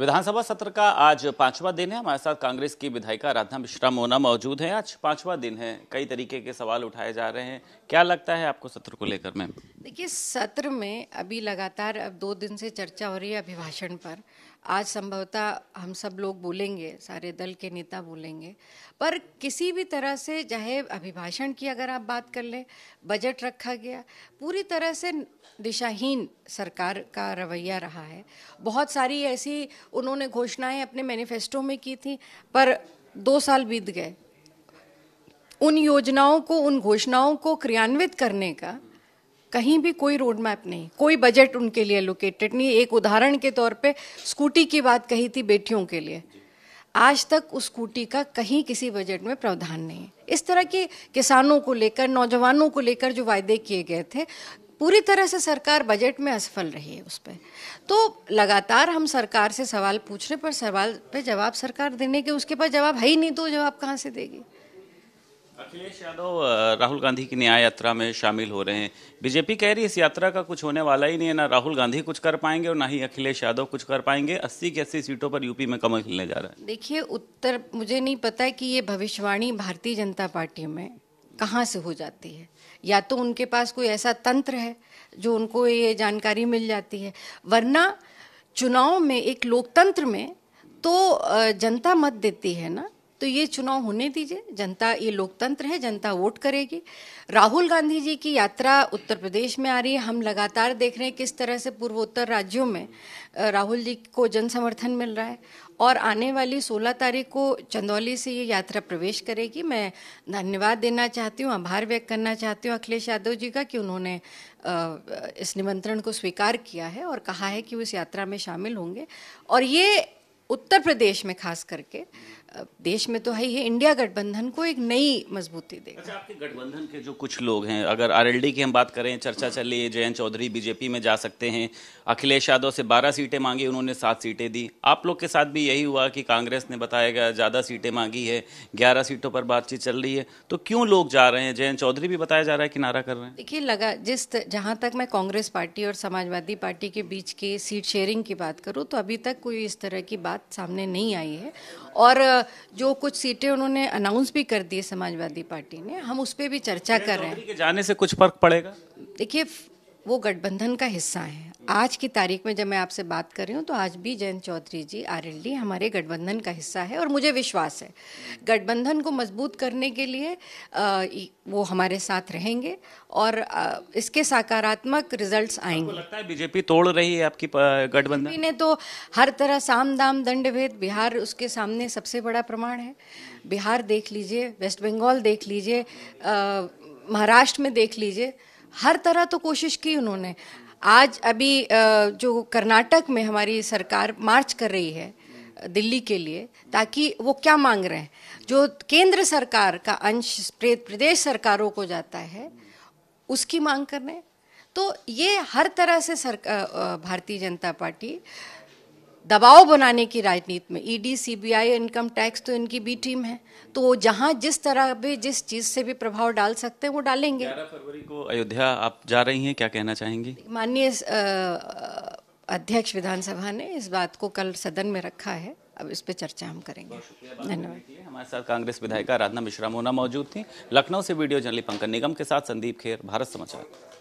विधानसभा सत्र का आज पांचवा दिन है हमारे साथ कांग्रेस की विधायिका आराधना मिश्रा मोना मौजूद हैं आज पांचवा दिन है कई तरीके के सवाल उठाए जा रहे हैं क्या लगता है आपको सत्र को लेकर मैम देखिए सत्र में अभी लगातार अब दो दिन से चर्चा हो रही है अभिभाषण पर आज संभवतः हम सब लोग बोलेंगे सारे दल के नेता बोलेंगे पर किसी भी तरह से चाहे अभिभाषण की अगर आप बात कर लें बजट रखा गया पूरी तरह से दिशाहीन सरकार का रवैया रहा है बहुत सारी ऐसी उन्होंने घोषणाएं अपने मैनिफेस्टो में की थी पर दो साल बीत गए उन योजनाओं को उन घोषणाओं को क्रियान्वित करने का कहीं भी कोई रोड मैप नहीं कोई बजट उनके लिए लोकेटेड नहीं एक उदाहरण के तौर पे स्कूटी की बात कही थी बेटियों के लिए आज तक उस स्कूटी का कहीं किसी बजट में प्रावधान नहीं है इस तरह की किसानों को लेकर नौजवानों को लेकर जो वायदे किए गए थे पूरी तरह से सरकार बजट में असफल रही है उस पर तो लगातार हम सरकार से सवाल पूछने पर सवाल पे जवाब सरकार देने के उसके पास जवाब है ही नहीं तो जवाब कहाँ से देगी अखिलेश यादव राहुल गांधी की न्याय यात्रा में शामिल हो रहे हैं बीजेपी कह रही है इस यात्रा का कुछ होने वाला ही नहीं है ना राहुल गांधी कुछ कर पाएंगे और ना ही अखिलेश यादव कुछ कर पाएंगे अस्सी की अस्सी सीटों पर यूपी में कमल खिलने जा रहा है देखिए उत्तर मुझे नहीं पता कि ये भविष्यवाणी भारतीय जनता पार्टी में कहाँ से हो जाती है या तो उनके पास कोई ऐसा तंत्र है जो उनको ये जानकारी मिल जाती है वरना चुनाव में एक लोकतंत्र में तो जनता मत देती है ना तो ये चुनाव होने दीजिए जनता ये लोकतंत्र है जनता वोट करेगी राहुल गांधी जी की यात्रा उत्तर प्रदेश में आ रही है हम लगातार देख रहे हैं किस तरह से पूर्वोत्तर राज्यों में राहुल जी को जन समर्थन मिल रहा है और आने वाली 16 तारीख को चंदौली से ये यात्रा प्रवेश करेगी मैं धन्यवाद देना चाहती हूँ आभार व्यक्त करना चाहती हूँ अखिलेश यादव जी का कि उन्होंने इस निमंत्रण को स्वीकार किया है और कहा है कि वो इस यात्रा में शामिल होंगे और ये उत्तर प्रदेश में खास करके देश में तो है ही है इंडिया गठबंधन को एक नई मजबूती देगा अच्छा आपके गठबंधन के जो कुछ लोग हैं अगर आरएलडी की हम बात करें चर्चा चल रही है जयंत चौधरी बीजेपी में जा सकते हैं अखिलेश यादव से 12 सीटें मांगी उन्होंने सात सीटें दी आप लोग के साथ भी यही हुआ कि कांग्रेस ने बताया गया ज़्यादा सीटें मांगी है ग्यारह सीटों पर बातचीत चल रही है तो क्यों लोग जा रहे हैं जयंत चौधरी भी बताया जा रहा है कि नारा कर रहे हैं देखिए लगा जिस जहाँ तक मैं कांग्रेस पार्टी और समाजवादी पार्टी के बीच की सीट शेयरिंग की बात करूँ तो अभी तक कोई इस तरह की बात सामने नहीं आई है और जो कुछ सीटें उन्होंने अनाउंस भी कर दी समाजवादी पार्टी ने हम उस पर भी चर्चा कर रहे हैं जाने से कुछ फर्क पड़ेगा देखिए वो गठबंधन का हिस्सा है आज की तारीख में जब मैं आपसे बात कर रही हूँ तो आज भी जयंत चौधरी जी आर हमारे गठबंधन का हिस्सा है और मुझे विश्वास है गठबंधन को मजबूत करने के लिए वो हमारे साथ रहेंगे और इसके सकारात्मक रिजल्ट्स आएंगे लगता है बीजेपी तोड़ रही है आपकी गठबंधन ने तो हर तरह साम दाम दंड भेद बिहार उसके सामने सबसे बड़ा प्रमाण है बिहार देख लीजिए वेस्ट बंगाल देख लीजिए महाराष्ट्र में देख लीजिए हर तरह तो कोशिश की उन्होंने आज अभी जो कर्नाटक में हमारी सरकार मार्च कर रही है दिल्ली के लिए ताकि वो क्या मांग रहे हैं जो केंद्र सरकार का अंश प्रदेश सरकारों को जाता है उसकी मांग करने तो ये हर तरह से सरकार भारतीय जनता पार्टी दबाव बनाने की राजनीति में ईडी सीबीआई इनकम टैक्स तो इनकी बी टीम है तो वो जहाँ जिस तरह भी जिस चीज से भी प्रभाव डाल सकते हैं वो डालेंगे ग्यारह फरवरी को अयोध्या आप जा रही हैं क्या कहना चाहेंगी माननीय अध्यक्ष विधानसभा ने इस बात को कल सदन में रखा है अब इस पे चर्चा हम करेंगे धन्यवाद हमारे साथ कांग्रेस विधायिका आराधना मिश्रा मोना मौजूद थी लखनऊ से वीडियो जर्नली पंकज निगम के साथ संदीप खेर भारत समाचार